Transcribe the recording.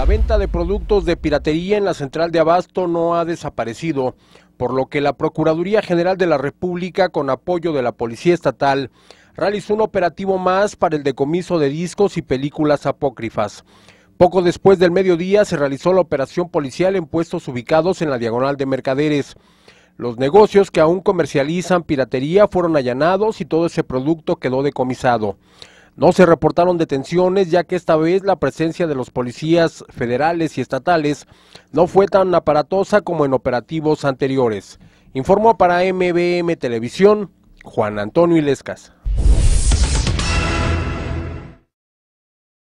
La venta de productos de piratería en la central de abasto no ha desaparecido, por lo que la Procuraduría General de la República, con apoyo de la Policía Estatal, realizó un operativo más para el decomiso de discos y películas apócrifas. Poco después del mediodía se realizó la operación policial en puestos ubicados en la diagonal de mercaderes. Los negocios que aún comercializan piratería fueron allanados y todo ese producto quedó decomisado. No se reportaron detenciones ya que esta vez la presencia de los policías federales y estatales no fue tan aparatosa como en operativos anteriores. Informó para MBM Televisión Juan Antonio Ilescas.